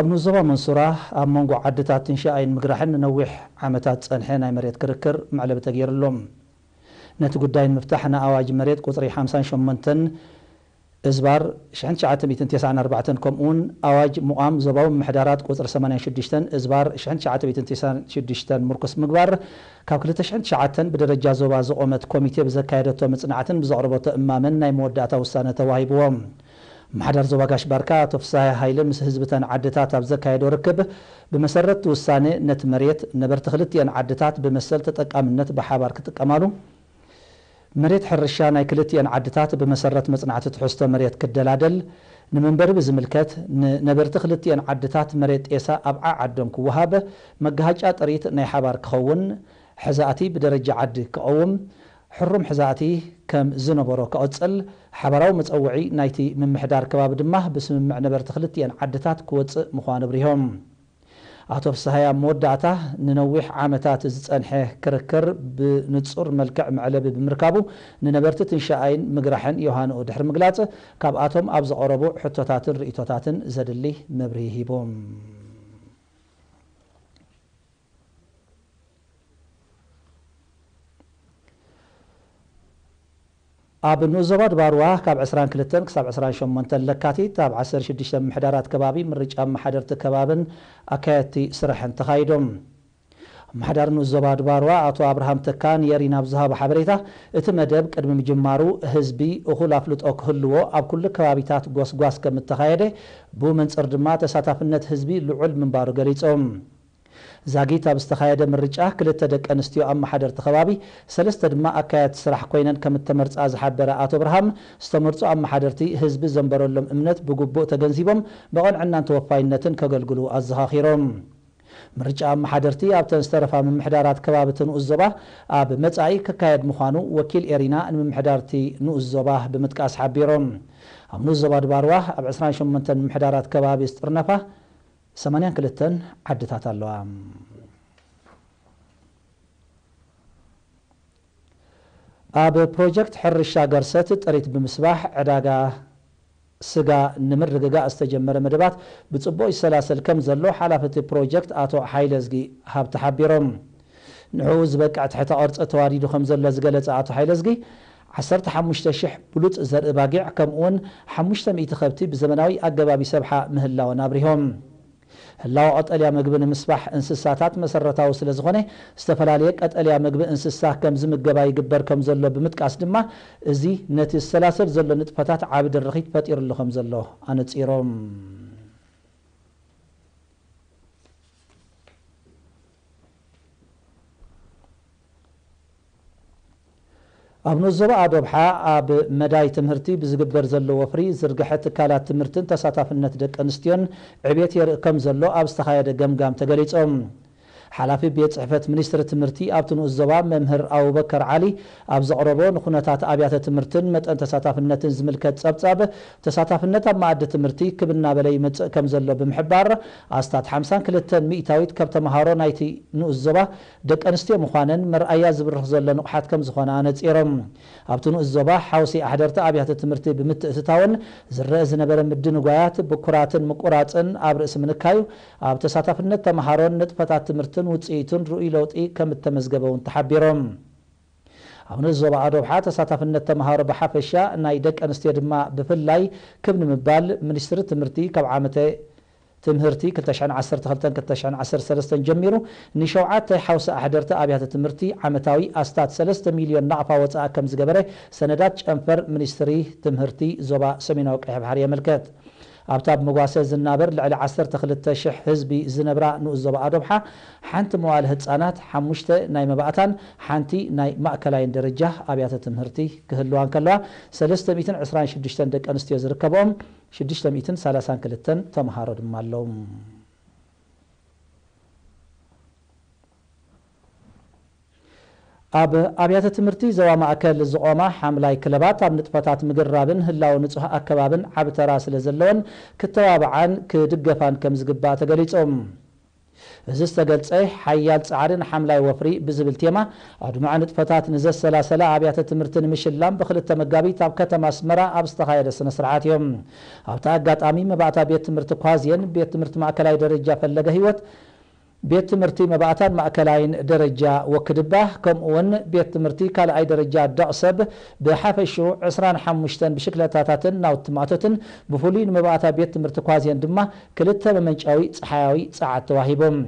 ኣብ ንዞባ መንሱራ ኣብ መንጎ ዓድታት ትንሻኣይን ምግራሕን ንነዊሕ ዓመታት ፀንሐ ናይ መሬት ክርክር መዕለብ ተገይሩሎም ነቲ ጉዳይ ንምፍታሕ ንኣዋጅ መሬት ቁፅሪ 58 እዝባር 994 ከምኡውን ኣዋጅ ሙቓም ዞባዊ ምሕዳራት ቁፅሪ 86 እዝባር 996 ምርኩስ ምግባር ካብ 2009 ብደረጃ ዞባ ዝቆመት ኮሚቴ ብዘካየደቶ ምፅናዕትን ብዘቕርበቶ እማምን ናይ መወዳእታ ውሳነ ተዋሂብዎም ምሓዳር ዞባ ጋሽ ባርካ ኣቶ ፍሳሐ ሃይለ ምስ ህዝብተን ዓድታት ኣብ ዘካየዶ ርክብ ብመሰረት ውሳነ ነቲ መሬት ነበርቲ ክልትኤን ዓድታት ብመሰል ተጠቃምነት ብሓባር ክጥቀማሉ መሬት ሕርሻ ናይ ክልትኤን ዓድታት ብመሰረት መፅናዕቲ ትሕዝቶ መሬት ክደላደል ንመንበሪ ብዝምልከት ንነበርቲ ክልትኤን ዓድታት መሬት ጤሳ ኣብዓ ዓዶም ክወሃብ መጋሃጫ ጥሪት ናይ ሓባር ክኸውን ሕዛእቲ ብደረጃ ዓዲ ክቐውም ሕሩም ሕዛቲ ከም ዝነበሮ ክቐፅል ሓበራዊ መፀውዒ ናይቲ ምምሕዳር ከባቢ ድማ ብስምምዕ ነበርቲ ክልትኤን ዓድታት ክወፅእ ምዃኑ ብሪሆም ኣቶ ፍስሃያ መወዳእታ ንነዊሕ ዓመታት ዝፀንሐ ክርክር ብንፁር መልክዕ መዕለቢ ብምርካቡ ንነበርቲ ትንሻኣይን ምግራሕን ዮሃንኡ ድሕሪ ምግላፅ ካብኣቶም ኣብ ዘቐረቡ ሕቶታትን ርእቶታትን ዘድሊ መብርሂ ሂቦም ኣብ ንዕዘቦ ድባርዋ ካብ 22 ክሳብ 28 ለካቲት ኣብ 16 ምሕዳራት ከባቢ ምርጫ ኣመሓደርቲ ከባብን ኣካየድቲ ስራሕን ተኻይዶም ማሕዳር ንዕዘባ ድባርዋ ኣቶ ኣብርሃም ተካ የሪና ናብ ዝሃቦ ሓበሬታ እቲ መደብ ቅድሚ ምጅማሩ ህዝቢ እኹል ኣፍልጦ ክህልዎ ኣብ ኩሉ ከባቢታት ጓስጓስ ከም እተኻየደ ብመንፅር ድማ ተሳታፍነት ህዝቢ ልዑል ምንባሩ ገሊፆም ዛጊት ኣብ ብዝተኻየደ ምርጫ ክልተ ደቂ ኣንስትዮ ኣብ መሓደርቲ ከባቢ ሰለስተ ድማ ኣካያት ስራሕ ኮይነን ከም እተመርፃ ዝሓበረ ኣቶ ብርሃም ዝተመርፁ ኣብ መሓደርቲ ህዝቢ ዘንበረሎም እምነት ብግቡእ ተገንዚቦም ብቐንዕናን ተወፋይነትን ከገልግሉ ኣዘኻኺሮም ምርጫ ኣመሓደርቲ ኣብተን ዝተረፋ ምምሕዳራት ከባቢቲ ንኡስ ዞባ ኣብ መጻኢ ክካየድ ምዃኑ ወኪል ኤሪና ንምምሕዳርቲ ንኡስ ዞባ ብምጥቃስ ሓቢሮም ኣብ ንኡስ ዞባ ድባርዋ ኣብ 28 ምምሕዳራት ከባቢ ዝጥርነፋ ሰማንያን ክልተን ዓድታት ኣለዋ ኣብ ፕሮጀክት ሕርሻ ገርሰት ጥሪት ብምስባሕ ዕዳጋ ስጋ ንምርግጋእ ዝተጀመረ መደባት ብፅቡቅ ይሰላሰል ከም ዘሎ ሓላፊ ፕሮጀክት ኣቶ ሓይለ ዝጊ ሃብቲ ሓቢሮም ንዕኡ ዝበቅዕ ትሕቲ ቅርፂ ተዋዲዱ ከም ዘሎ ዝገለፀ ኣቶ ሓይለ ዝጊ 15000 ብሉፅ ዘርኢ ባጊዕ ከምኡውን 500 ከብቲ ብዘመናዊ ኣገባቢ ሰብሓ ምህላውን ኣብሪሆም ህላው ቀጠልያ ምግቢ ንምስባሕ እንስሳታት መሰረታዊ ስለ ዝኾነ ዝተፈላለየ ቀጠልያ ምግቢ እንስሳ ከም ዝምገባ ይግበር ከም ዘሎ ብምጥቃስ ድማ እዚ ነቲ ዝሰላሰብ ዘሎ ንጥፈታት ዓብ ድርኺት ፈጢሩሉ ከም ዘሎ ኣነፂሮም ኣብ ንዞባ ኣዶብሓ ኣብ መዳይ ትምህርቲ ብዝግበር ዘሎ ወፍሪ ዝርግሐ ትካላት ትምህርትን ተሳታፍነት ደቂ ኣንስትዮን ዕብት የርኢ ከም ዘሎ ኣብ ዝተካየደ ገምጋም ተገሊፆም ሓላፊ ቤት ፅሕፈት ሚኒስትሪ ትምህርቲ ኣብቲ ንኡስ መምህር ኣብበከር ዓሊ ኣብ ዘቕረቦ ንኩነታት ኣብያተ ትምህርትን መጠን ተሳታፍነትን ዝምልከት ፀብፃብ ተሳታፍነት ኣብ ማኣዲ ትምህርቲ ክብና ክብናበለ ይመፅእ ከም ዘሎ ብምሕባር ኣስታት 52 ሚእታዊት ካብ ተምሃሮ ናይቲ ንእዘባ ደቂ ኣንስትዮ ምኳነን መርኣያ ዝብርኽ ዘሎ ንቑሓት ከም ዝኾነ ኣነፂሮም ኣብቲ ንእዘባ ሓውሲ ኣሕደርቲ ኣብያተ ትምህርቲ ብምትእትታውን ዝረአ ዝነበረ ምድንጓያት ብኩራትን ምቁራፅን ኣብ ርእሲ ምንካዩ ኣብ ተሳታፍነት ተምሃሮን ንጥፈታት ትምህርትን ለውጥን ውፅኢቱን ርኡይ ለውጢ ከም እተመዝገበውን ተሓቢሮም ኣብነ ዞባዓ ዶብሓ ተሳታፍነት ተምሃሮ ብሓፈሻ ናይ ደቂ ኣንስትዮ ድማ ብፍላይ ክብ ንምባል ሚኒስትሪ ትምህርቲ ካብ ዓመተ ትምህርቲ 212 ጀሚሩ ንሸውዓተ ሓውሲ ኣሕደርቲ ኣብያተ ትምህርቲ ዓመታዊ ኣስታት 3 ሚልዮን ናቕፋ ወፃኢ ከም ዝገበረ ሰነዳት ጨንፈር ሚኒስትሪ ትምህርቲ ዞባ ሰሜናዊ ቀሕ ባሕር የመልከት ابتاب مغاسه زنابر لعل عصر تخلت شح حزبي زنبرا نوزب ادبحا حنت موال هصانات حمشته ناي مباتان حنتي ناي ماكلاين درجه ابيات تمهرتي كهلو انكلا 326 دقنستي زركبوم 633 تمهارد مالوم ኣብ ኣብያተ ትምህርቲ ዞባ ማእከል ዝቆማ ሓምላይ ክለባት ኣብ ንጥፈታት ምግራብን ህላው ንፁህ ኣከባብን ዓብ ተራ ስለ ዘለወን ክተባብዓን ክድገፋን ከም ዝግባእ ተገሊፆም እዚ ዝተገልፀ ሓያል ፃዕርን ሓምላይ ወፍሪ ብዝብል ቴማ ኣድማዕ ንጥፈታት ንዘሰላሰላ ኣብያተ ትምህርቲ ንምሽላም ብክልተ መጋቢት ኣብ ከተማ ኣስመራ ኣብ ዝተካየደ ስነ ስርዓት እዮም ኣብቲ ኣጋጣሚ መባእታ ቤት ትምህርቲ ኳዝየን ቤት ትምህርቲ ማእከላይ ደረጃ ፈለገ ሂወት ቤት ትምህርቲ መባእታን ማእከላይን ደረጃ ወክድባ ከምኡውን ቤት ትምህርቲ ካልኣይ ደረጃ ዶዕ ሰብ ብሓፈሹ 25 ብሽክለታታትን ናውቲ ማእቶትን ብፍሉይ ንመባእታ ቤት ትምህርቲ ኳዝን ድማ ክልተ መመንጫዊ ፀሓያዊ ፀዓት ተዋሂቦም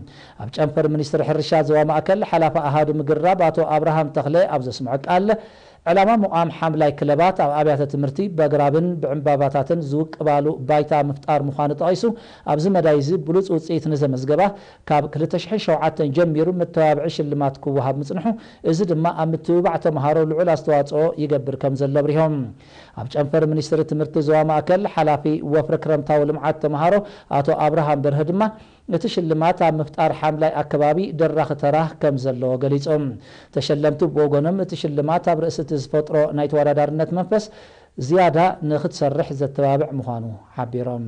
ኣብ ጨንፈር ሚኒስትር ሕርሻ ዞባ ማእከል ሓላፋ ኣሃዱ ምግራብ ኣቶ ኣብርሃም ተኽለ ኣብ ዘስምዖ ቃል ዕላማ ሙቃም ሓምላይ ክለባት ኣብ ኣብያተ ትምህርቲ በግራብን ብዕምባባታትን ዝውቅባሉ ባይታ ምፍጣር ምዃኑ ጠቒሱ ኣብዚ መዳይ እዚ ብሉፅ ውፅኢት ንዘመዝገባ ካብ 207 ጀሚሩ መተባብዒ ሽልማት ክወሃብ ምፅንሑ እዚ ድማ ኣብ ምትብባዕ ተምሃሮ ልዑል ኣስተዋፅኦ ይገብር ከም ዘሎ ብሪሆም ኣብ ጨንፈር ሚኒስትሪ ትምህርቲ ዞባ ማእከል ሓላፊ ወፍሪ ክረምታዊ ልምዓት ተምሃሮ ኣቶ ኣብርሃም በርህ ድማ ነቲ ሽልማት ኣብ ምፍጣር ሓምላይ ኣከባቢ ደራ ክተራህ ከም ዘለዎ ገሊፆም ተሸለምቲ ብወገኖም እቲ ሽልማት ኣብ ርእሲ እቲ ዝፈጥሮ ናይ ተወዳዳርነት መንፈስ ዝያዳ ንኽትሰርሕ ዘተባብዕ ምዃኑ ሓቢሮም